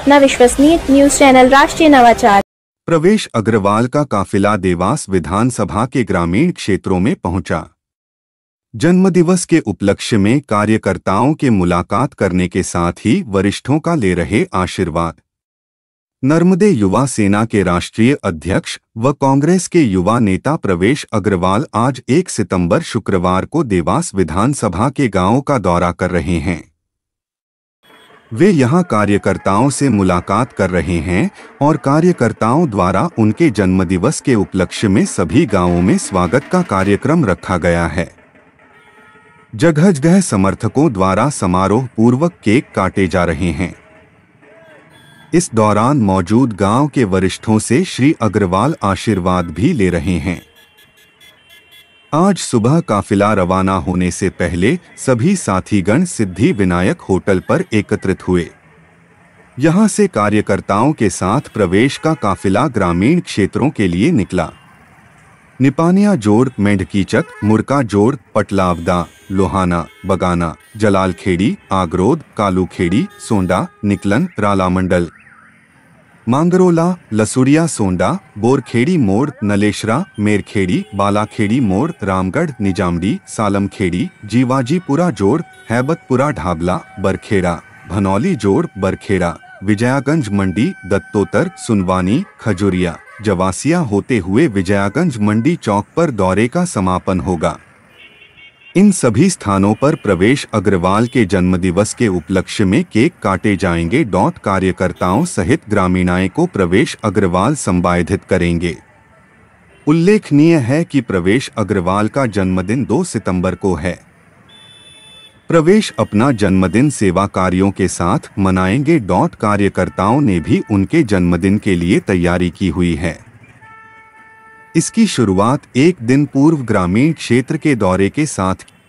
अपना विश्वसनीय news channel राष्ट्रीय नवाचार प्रवेश अग्रवाल का काफिला देवास विधानसभा के ग्रामीण क्षेत्रों में पहुंचा जन्मदिवस के उपलक्ष्य में कार्यकर्ताओं के मुलाकात करने के साथ ही वरिष्ठों का ले रहे आशीर्वाद नर्मदे युवा सेना के राष्ट्रीय अध्यक्ष व कांग्रेस के युवा नेता प्रवेश अग्रवाल आज 1 सितंबर शुक्रवार को देवास विधानसभा के गांवों का दौरा कर रहे हैं वे यहां कार्यकर्ताओं से मुलाकात कर रहे हैं और कार्यकर्ताओं द्वारा उनके जन्मदिवस के उपलक्ष्य में सभी गांवों में स्वागत का कार्यक्रम रखा गया है जगह जगह समर्थकों द्वारा समारोह पूर्वक केक काटे जा रहे हैं इस दौरान मौजूद गांव के वरिष्ठों से श्री अग्रवाल आशीर्वाद भी ले रहे हैं आज सुबह काफिला रवाना होने से पहले सभी साथीगण सिद्धि विनायक होटल पर एकत्रित हुए यहां से कार्यकर्ताओं के साथ प्रवेश का काफिला ग्रामीण क्षेत्रों के लिए निकला निपानिया जोड़ मेंढकीचक मुरका जोड़ पटलावदा लोहाना बगाना जलालखेड़ी आगरोद कालूखेड़ी सोंडा निकलन रालामंडल मांगरोला लसुरिया सोंडा बोरखेड़ी मोड़ नलेशरा मेरखेड़ी बालाखेड़ी मोड़ रामगढ़ निजामड़ी सालमखेड़ी जीवाजीपुरा जोड़ हैबतपुरा ढाबला बरखेड़ा भनौली जोड़ बरखेड़ा विजयागंज मंडी दत्तोतर सुनवानी खजुरिया जवासिया होते हुए विजयागंज मंडी चौक पर दौरे का समापन होगा इन सभी स्थानों पर प्रवेश अग्रवाल के जन्मदिवस के उपलक्ष्य में केक काटे जाएंगे डॉट कार्यकर्ताओं सहित ग्रामीणाएं को प्रवेश अग्रवाल संबाधित करेंगे उल्लेखनीय है कि प्रवेश अग्रवाल का जन्मदिन 2 सितंबर को है प्रवेश अपना जन्मदिन सेवा कार्यों के साथ मनाएंगे डॉट कार्यकर्ताओं ने भी उनके जन्मदिन के लिए तैयारी की हुई है इसकी शुरुआत एक दिन पूर्व ग्रामीण क्षेत्र के दौरे के साथ की